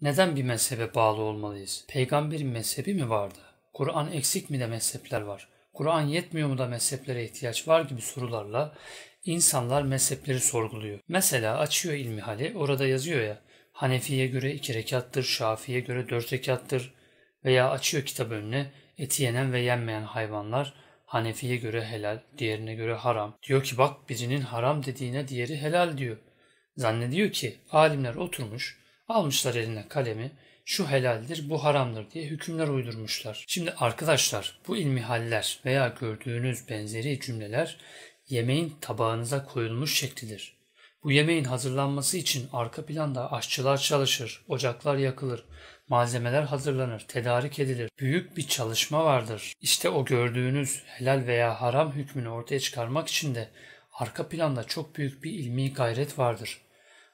Neden bir mezhebe bağlı olmalıyız? Peygamberin mezhebi mi vardı? Kur'an eksik mi de mezhepler var? Kur'an yetmiyor mu da mezheplere ihtiyaç var gibi sorularla insanlar mezhepleri sorguluyor. Mesela açıyor ilmihali orada yazıyor ya Hanefi'ye göre iki rekattır, Şafi'ye göre dört rekattır veya açıyor kitap önüne eti yenen ve yenmeyen hayvanlar Hanefi'ye göre helal, diğerine göre haram. Diyor ki bak birinin haram dediğine diğeri helal diyor. Zannediyor ki alimler oturmuş Almışlar eline kalemi, şu helaldir, bu haramdır diye hükümler uydurmuşlar. Şimdi arkadaşlar bu ilmi haller veya gördüğünüz benzeri cümleler yemeğin tabağınıza koyulmuş şeklidir. Bu yemeğin hazırlanması için arka planda aşçılar çalışır, ocaklar yakılır, malzemeler hazırlanır, tedarik edilir. Büyük bir çalışma vardır. İşte o gördüğünüz helal veya haram hükmünü ortaya çıkarmak için de arka planda çok büyük bir ilmi gayret vardır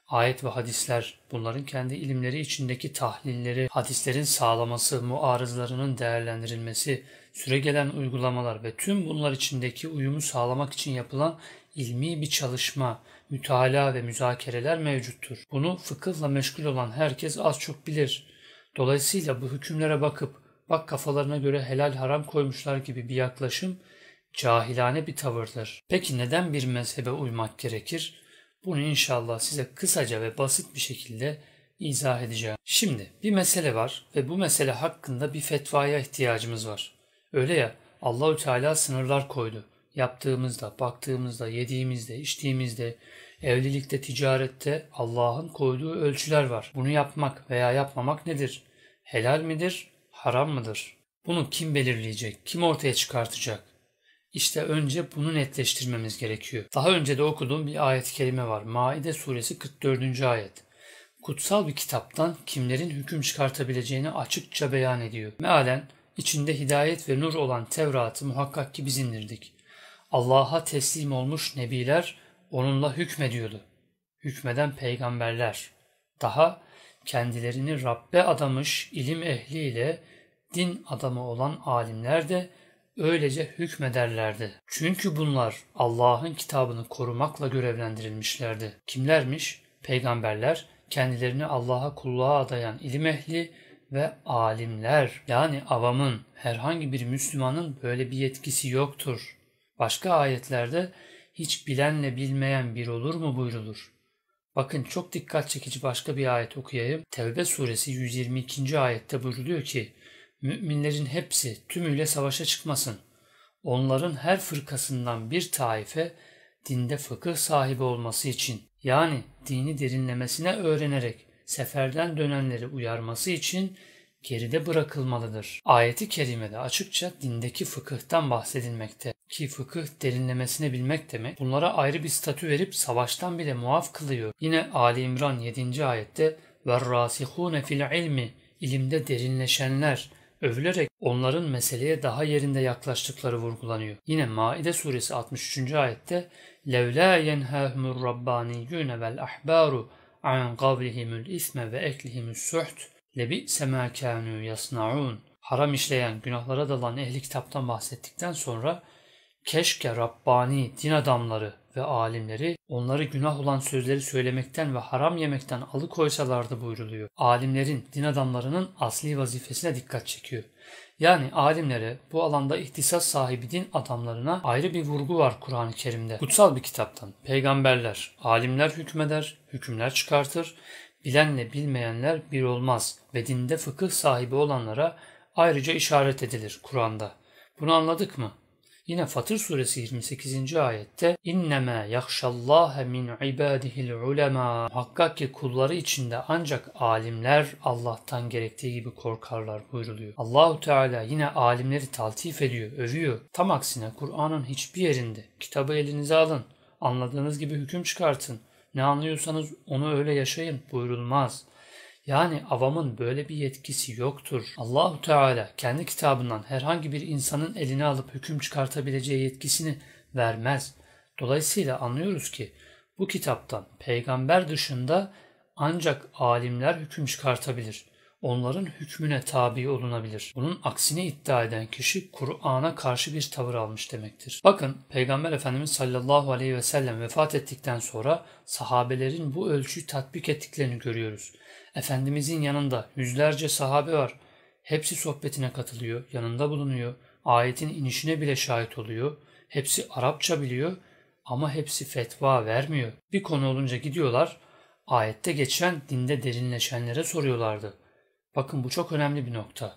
ayet ve hadisler, bunların kendi ilimleri içindeki tahlilleri, hadislerin sağlaması, muarızlarının değerlendirilmesi, süre gelen uygulamalar ve tüm bunlar içindeki uyumu sağlamak için yapılan ilmi bir çalışma, mütala ve müzakereler mevcuttur. Bunu fıkıhla meşgul olan herkes az çok bilir. Dolayısıyla bu hükümlere bakıp bak kafalarına göre helal haram koymuşlar gibi bir yaklaşım cahilane bir tavırdır. Peki neden bir mezhebe uymak gerekir? Bunu inşallah size kısaca ve basit bir şekilde izah edeceğim. Şimdi bir mesele var ve bu mesele hakkında bir fetvaya ihtiyacımız var. Öyle ya Allahü Teala sınırlar koydu. Yaptığımızda, baktığımızda, yediğimizde, içtiğimizde, evlilikte, ticarette Allah'ın koyduğu ölçüler var. Bunu yapmak veya yapmamak nedir? Helal midir, haram mıdır? Bunu kim belirleyecek, kim ortaya çıkartacak? İşte önce bunu netleştirmemiz gerekiyor. Daha önce de okuduğum bir ayet-i kerime var. Maide suresi 44. ayet. Kutsal bir kitaptan kimlerin hüküm çıkartabileceğini açıkça beyan ediyor. Mealen içinde hidayet ve nur olan Tevrat'ı muhakkak ki biz indirdik. Allah'a teslim olmuş nebiler onunla hükmediyordu. Hükmeden peygamberler. Daha kendilerini Rabbe adamış ilim ehliyle din adamı olan alimler de öylece hükmederlerdi. Çünkü bunlar Allah'ın kitabını korumakla görevlendirilmişlerdi. Kimlermiş? Peygamberler, kendilerini Allah'a kulluğa adayan ilim ehli ve alimler yani avamın herhangi bir Müslümanın böyle bir yetkisi yoktur. Başka ayetlerde hiç bilenle bilmeyen bir olur mu buyrulur. Bakın çok dikkat çekici başka bir ayet okuyayım. Tevbe suresi 122. ayette buyruluyor ki Müminlerin hepsi tümüyle savaşa çıkmasın. Onların her fırkasından bir taife dinde fıkıh sahibi olması için yani dini derinlemesine öğrenerek seferden dönenleri uyarması için geride bırakılmalıdır. Ayeti kerimede açıkça dindeki fıkıhtan bahsedilmekte ki fıkıh derinlemesine bilmek demek bunlara ayrı bir statü verip savaştan bile muaf kılıyor. Yine Ali İmran 7. ayette ve rasihune fil ilmi ilimde derinleşenler övülerek onların meseleye daha yerinde yaklaştıkları vurgulanıyor. Yine Maide suresi 63. ayette لَوْلَا يَنْهَاهُمُ الرَّبَّانِيُّونَ وَالْأَحْبَارُ عَنْ قَوْلِهِمُ الْاِثْمَ وَاَكْلِهِمُ السُّحْتُ لَبِئْسَ مَا كَانُوا يَصْنَعُونَ Haram işleyen, günahlara dalan ehli kitaptan bahsettikten sonra keşke Rabbani din adamları ve alimleri onları günah olan sözleri söylemekten ve haram yemekten alıkoysalardı buyruluyor. Alimlerin, din adamlarının asli vazifesine dikkat çekiyor. Yani alimlere, bu alanda ihtisas sahibi din adamlarına ayrı bir vurgu var Kur'an-ı Kerim'de. Kutsal bir kitaptan. Peygamberler, alimler hükmeder, hükümler çıkartır. Bilenle bilmeyenler bir olmaz ve dinde fıkıh sahibi olanlara ayrıca işaret edilir Kur'an'da. Bunu anladık mı? Yine Fatır suresi 28. ayette inneme yahşallâhe min ibadihil ulema muhakkak ki kulları içinde ancak alimler Allah'tan gerektiği gibi korkarlar buyruluyor. Allahu Teala yine alimleri taltif ediyor, övüyor. Tam aksine Kur'an'ın hiçbir yerinde kitabı elinize alın, anladığınız gibi hüküm çıkartın, ne anlıyorsanız onu öyle yaşayın buyurulmaz. Yani avamın böyle bir yetkisi yoktur. Allahu Teala kendi kitabından herhangi bir insanın eline alıp hüküm çıkartabileceği yetkisini vermez. Dolayısıyla anlıyoruz ki bu kitaptan peygamber dışında ancak alimler hüküm çıkartabilir onların hükmüne tabi olunabilir. Bunun aksine iddia eden kişi Kur'an'a karşı bir tavır almış demektir. Bakın Peygamber Efendimiz sallallahu aleyhi ve sellem vefat ettikten sonra sahabelerin bu ölçüyü tatbik ettiklerini görüyoruz. Efendimizin yanında yüzlerce sahabe var. Hepsi sohbetine katılıyor, yanında bulunuyor, ayetin inişine bile şahit oluyor. Hepsi Arapça biliyor ama hepsi fetva vermiyor. Bir konu olunca gidiyorlar, ayette geçen dinde derinleşenlere soruyorlardı. Bakın bu çok önemli bir nokta.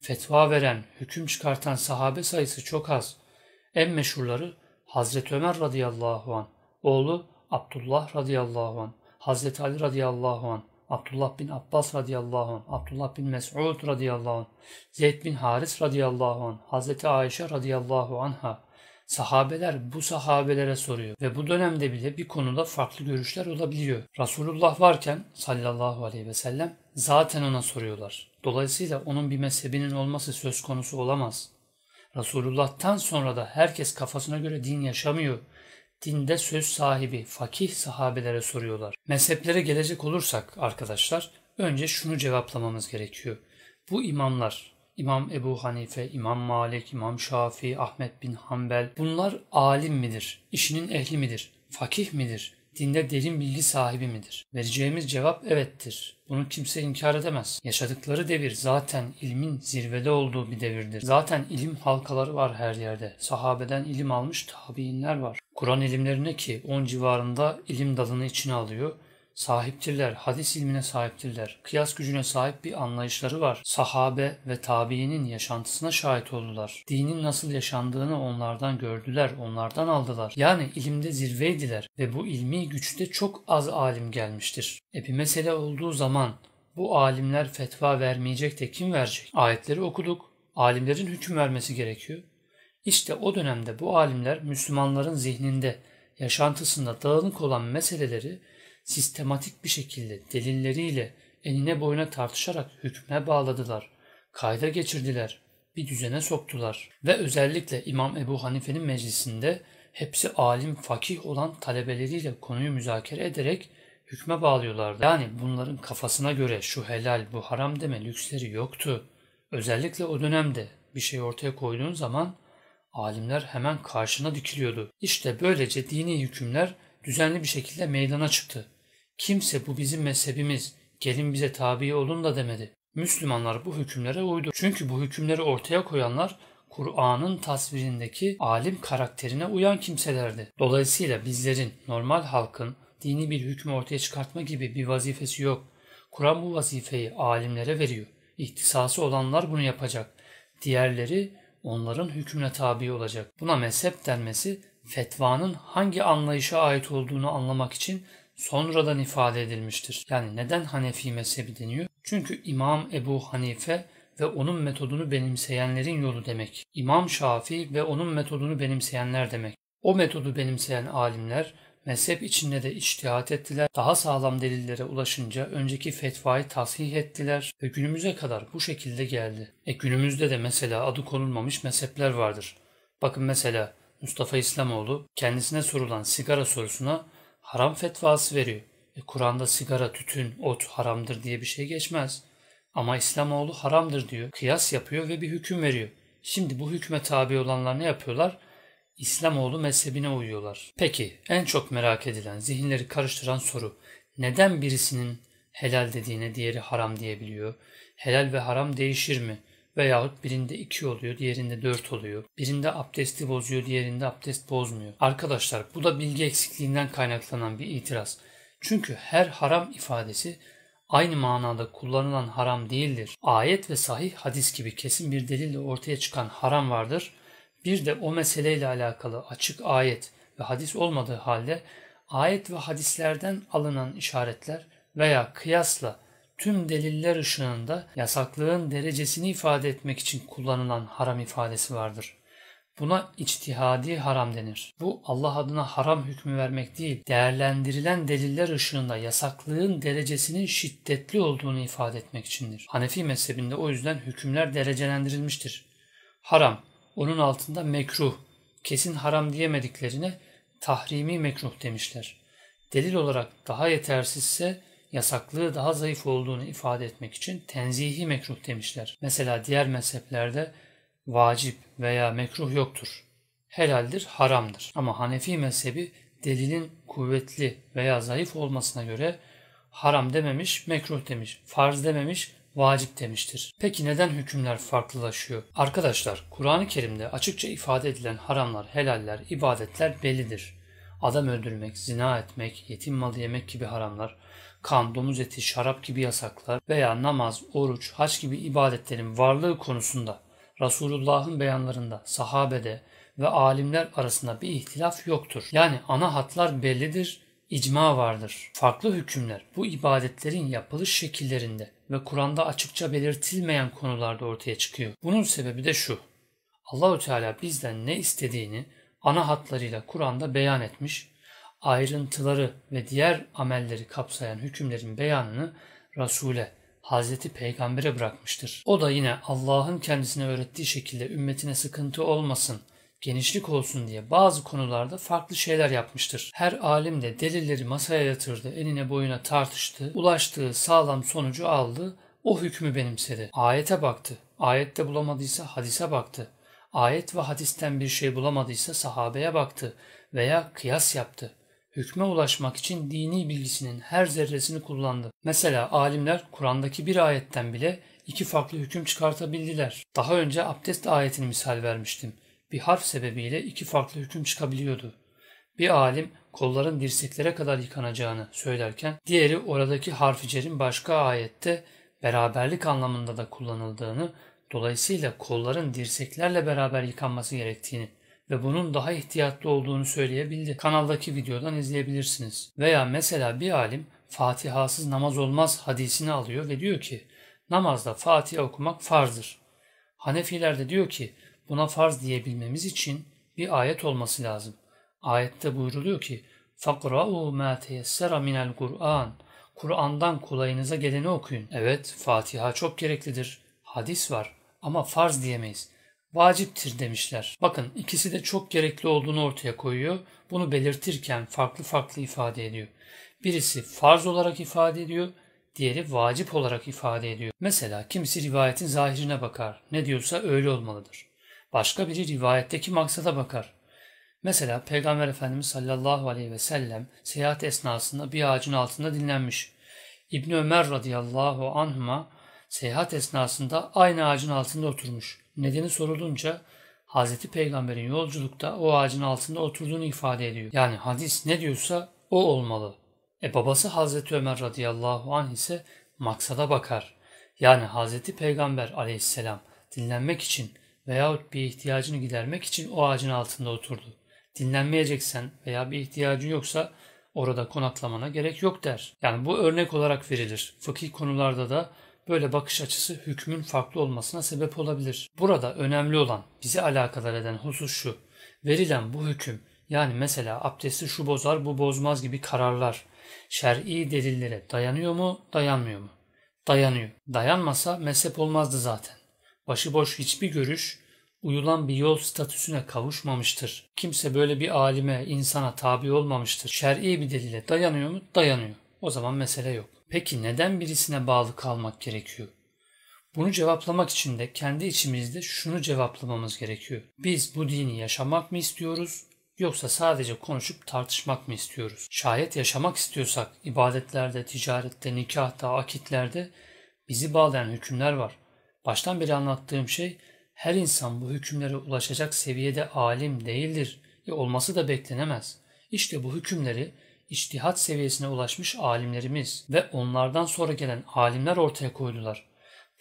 Fetva veren, hüküm çıkartan sahabe sayısı çok az. En meşhurları Hazreti Ömer radıyallahu an, oğlu Abdullah radıyallahu an, Hazreti Ali radıyallahu an, Abdullah bin Abbas radıyallahu an, Abdullah bin Mes'ud radıyallahu an, Zeyd bin Haris radıyallahu an, Hazreti Ayşe radıyallahu anha, Sahabeler bu sahabelere soruyor ve bu dönemde bile bir konuda farklı görüşler olabiliyor. Resulullah varken sallallahu aleyhi ve sellem zaten ona soruyorlar. Dolayısıyla onun bir mezhebinin olması söz konusu olamaz. Resulullah'tan sonra da herkes kafasına göre din yaşamıyor. Dinde söz sahibi fakih sahabelere soruyorlar. Mezheplere gelecek olursak arkadaşlar önce şunu cevaplamamız gerekiyor. Bu imamlar İmam Ebu Hanife, İmam Malik, İmam Şafii, Ahmet bin Hanbel bunlar alim midir? İşinin ehli midir? Fakih midir? Dinde derin bilgi sahibi midir? Vereceğimiz cevap evettir. Bunu kimse inkar edemez. Yaşadıkları devir zaten ilmin zirvede olduğu bir devirdir. Zaten ilim halkaları var her yerde. Sahabeden ilim almış tabiinler var. Kur'an ilimlerine ki 10 civarında ilim dalını içine alıyor sahiptirler, hadis ilmine sahiptirler, kıyas gücüne sahip bir anlayışları var. Sahabe ve tabiinin yaşantısına şahit oldular. Dinin nasıl yaşandığını onlardan gördüler, onlardan aldılar. Yani ilimde zirveydiler ve bu ilmi güçte çok az alim gelmiştir. E bir mesele olduğu zaman bu alimler fetva vermeyecek de kim verecek? Ayetleri okuduk, alimlerin hüküm vermesi gerekiyor. İşte o dönemde bu alimler Müslümanların zihninde, yaşantısında dağınık olan meseleleri sistematik bir şekilde delilleriyle enine boyuna tartışarak hükme bağladılar, kayda geçirdiler, bir düzene soktular ve özellikle İmam Ebu Hanife'nin meclisinde hepsi alim fakih olan talebeleriyle konuyu müzakere ederek hükme bağlıyorlardı. Yani bunların kafasına göre şu helal bu haram deme lüksleri yoktu. Özellikle o dönemde bir şey ortaya koyduğun zaman alimler hemen karşına dikiliyordu. İşte böylece dini hükümler düzenli bir şekilde meydana çıktı. Kimse bu bizim mezhebimiz, gelin bize tabi olun da demedi. Müslümanlar bu hükümlere uydu. Çünkü bu hükümleri ortaya koyanlar Kur'an'ın tasvirindeki alim karakterine uyan kimselerdi. Dolayısıyla bizlerin, normal halkın dini bir hükmü ortaya çıkartma gibi bir vazifesi yok. Kur'an bu vazifeyi alimlere veriyor. İhtisası olanlar bunu yapacak. Diğerleri onların hükmüne tabi olacak. Buna mezhep denmesi fetvanın hangi anlayışa ait olduğunu anlamak için sonradan ifade edilmiştir. Yani neden Hanefi mezhebi deniyor? Çünkü İmam Ebu Hanife ve onun metodunu benimseyenlerin yolu demek. İmam Şafii ve onun metodunu benimseyenler demek. O metodu benimseyen alimler mezhep içinde de içtihat ettiler. Daha sağlam delillere ulaşınca önceki fetvayı tasih ettiler ve günümüze kadar bu şekilde geldi. E günümüzde de mesela adı konulmamış mezhepler vardır. Bakın mesela Mustafa İslamoğlu kendisine sorulan sigara sorusuna haram fetvası veriyor. E, Kur'an'da sigara, tütün, ot haramdır diye bir şey geçmez. Ama İslamoğlu haramdır diyor. Kıyas yapıyor ve bir hüküm veriyor. Şimdi bu hükme tabi olanlar ne yapıyorlar? İslamoğlu mezhebine uyuyorlar. Peki en çok merak edilen, zihinleri karıştıran soru neden birisinin helal dediğine diğeri haram diyebiliyor? Helal ve haram değişir mi? Veyahut birinde 2 oluyor, diğerinde 4 oluyor. Birinde abdesti bozuyor, diğerinde abdest bozmuyor. Arkadaşlar bu da bilgi eksikliğinden kaynaklanan bir itiraz. Çünkü her haram ifadesi aynı manada kullanılan haram değildir. Ayet ve sahih hadis gibi kesin bir delille ortaya çıkan haram vardır. Bir de o meseleyle alakalı açık ayet ve hadis olmadığı halde ayet ve hadislerden alınan işaretler veya kıyasla tüm deliller ışığında yasaklığın derecesini ifade etmek için kullanılan haram ifadesi vardır. Buna içtihadi haram denir. Bu Allah adına haram hükmü vermek değil, değerlendirilen deliller ışığında yasaklığın derecesinin şiddetli olduğunu ifade etmek içindir. Hanefi mezhebinde o yüzden hükümler derecelendirilmiştir. Haram, onun altında mekruh, kesin haram diyemediklerine tahrimi mekruh demişler. Delil olarak daha yetersizse yasaklığı daha zayıf olduğunu ifade etmek için tenzihi mekruh demişler. Mesela diğer mezheplerde vacip veya mekruh yoktur. Helaldir, haramdır. Ama Hanefi mezhebi delilin kuvvetli veya zayıf olmasına göre haram dememiş, mekruh demiş, farz dememiş, vacip demiştir. Peki neden hükümler farklılaşıyor? Arkadaşlar Kur'an-ı Kerim'de açıkça ifade edilen haramlar, helaller, ibadetler bellidir. Adam öldürmek, zina etmek, yetim malı yemek gibi haramlar, kan, domuz eti, şarap gibi yasaklar veya namaz, oruç, haç gibi ibadetlerin varlığı konusunda Resulullah'ın beyanlarında, sahabede ve alimler arasında bir ihtilaf yoktur. Yani ana hatlar bellidir, icma vardır. Farklı hükümler bu ibadetlerin yapılış şekillerinde ve Kur'an'da açıkça belirtilmeyen konularda ortaya çıkıyor. Bunun sebebi de şu. Allahü Teala bizden ne istediğini ana hatlarıyla Kur'an'da beyan etmiş ayrıntıları ve diğer amelleri kapsayan hükümlerin beyanını Resul'e, Hazreti Peygamber'e bırakmıştır. O da yine Allah'ın kendisine öğrettiği şekilde ümmetine sıkıntı olmasın, genişlik olsun diye bazı konularda farklı şeyler yapmıştır. Her alim de delilleri masaya yatırdı, eline boyuna tartıştı, ulaştığı sağlam sonucu aldı, o hükmü benimsedi. Ayete baktı, ayette bulamadıysa hadise baktı. Ayet ve hadisten bir şey bulamadıysa sahabeye baktı veya kıyas yaptı hükme ulaşmak için dini bilgisinin her zerresini kullandı. Mesela alimler Kur'an'daki bir ayetten bile iki farklı hüküm çıkartabildiler. Daha önce abdest ayetini misal vermiştim. Bir harf sebebiyle iki farklı hüküm çıkabiliyordu. Bir alim kolların dirseklere kadar yıkanacağını söylerken diğeri oradaki harficerin başka ayette beraberlik anlamında da kullanıldığını dolayısıyla kolların dirseklerle beraber yıkanması gerektiğini ve bunun daha ihtiyatlı olduğunu söyleyebildi. Kanaldaki videodan izleyebilirsiniz. Veya mesela bir alim Fatihasız namaz olmaz hadisini alıyor ve diyor ki namazda Fatiha okumak farzdır. Hanefiler de diyor ki buna farz diyebilmemiz için bir ayet olması lazım. Ayette buyruluyor ki فَقْرَعُوا مَا تَيَسَّرَ مِنَ الْقُرْآنِ Kur'an'dan kolayınıza geleni okuyun. Evet Fatiha çok gereklidir. Hadis var ama farz diyemeyiz vaciptir demişler. Bakın ikisi de çok gerekli olduğunu ortaya koyuyor. Bunu belirtirken farklı farklı ifade ediyor. Birisi farz olarak ifade ediyor, diğeri vacip olarak ifade ediyor. Mesela kimisi rivayetin zahirine bakar. Ne diyorsa öyle olmalıdır. Başka biri rivayetteki maksada bakar. Mesela Peygamber Efendimiz sallallahu aleyhi ve sellem seyahat esnasında bir ağacın altında dinlenmiş. İbni Ömer radıyallahu anhuma seyahat esnasında aynı ağacın altında oturmuş. Nedeni sorulunca Hz. Peygamber'in yolculukta o ağacın altında oturduğunu ifade ediyor. Yani hadis ne diyorsa o olmalı. E babası Hz. Ömer radıyallahu anh ise maksada bakar. Yani Hz. Peygamber aleyhisselam dinlenmek için veyahut bir ihtiyacını gidermek için o ağacın altında oturdu. Dinlenmeyeceksen veya bir ihtiyacın yoksa orada konaklamana gerek yok der. Yani bu örnek olarak verilir. Fıkhi konularda da böyle bakış açısı hükmün farklı olmasına sebep olabilir. Burada önemli olan bizi alakadar eden husus şu. Verilen bu hüküm yani mesela abdesti şu bozar bu bozmaz gibi kararlar şer'i delillere dayanıyor mu dayanmıyor mu? Dayanıyor. Dayanmasa mezhep olmazdı zaten. Başıboş hiçbir görüş uyulan bir yol statüsüne kavuşmamıştır. Kimse böyle bir alime, insana tabi olmamıştır. Şer'i bir delile dayanıyor mu? Dayanıyor. O zaman mesele yok. Peki neden birisine bağlı kalmak gerekiyor? Bunu cevaplamak için de kendi içimizde şunu cevaplamamız gerekiyor. Biz bu dini yaşamak mı istiyoruz yoksa sadece konuşup tartışmak mı istiyoruz? Şayet yaşamak istiyorsak ibadetlerde, ticarette, nikahta, akitlerde bizi bağlayan hükümler var. Baştan beri anlattığım şey her insan bu hükümlere ulaşacak seviyede alim değildir ve olması da beklenemez. İşte bu hükümleri içtihat seviyesine ulaşmış alimlerimiz ve onlardan sonra gelen alimler ortaya koydular.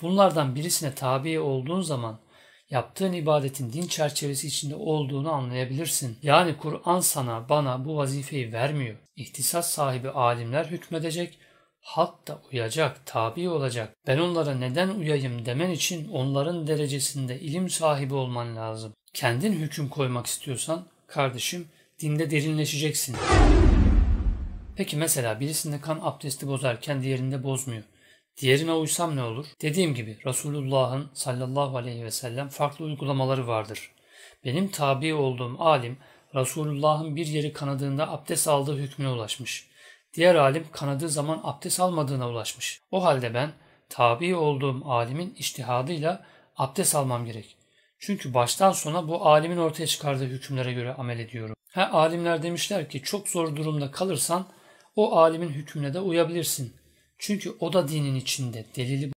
Bunlardan birisine tabi olduğun zaman yaptığın ibadetin din çerçevesi içinde olduğunu anlayabilirsin. Yani Kur'an sana bana bu vazifeyi vermiyor. İhtisas sahibi alimler hükmedecek, halk da uyacak, tabi olacak. Ben onlara neden uyayım demen için onların derecesinde ilim sahibi olman lazım. Kendin hüküm koymak istiyorsan kardeşim dinde derinleşeceksin. Peki mesela birisinde kan abdesti bozarken diğerinde bozmuyor. Diğerine uysam ne olur? Dediğim gibi Resulullah'ın sallallahu aleyhi ve sellem farklı uygulamaları vardır. Benim tabi olduğum alim Resulullah'ın bir yeri kanadığında abdest aldığı hükmüne ulaşmış. Diğer alim kanadığı zaman abdest almadığına ulaşmış. O halde ben tabi olduğum alimin iştihadıyla abdest almam gerek. Çünkü baştan sona bu alimin ortaya çıkardığı hükümlere göre amel ediyorum. Ha alimler demişler ki çok zor durumda kalırsan o alimin hükmüne de uyabilirsin. Çünkü o da dinin içinde delili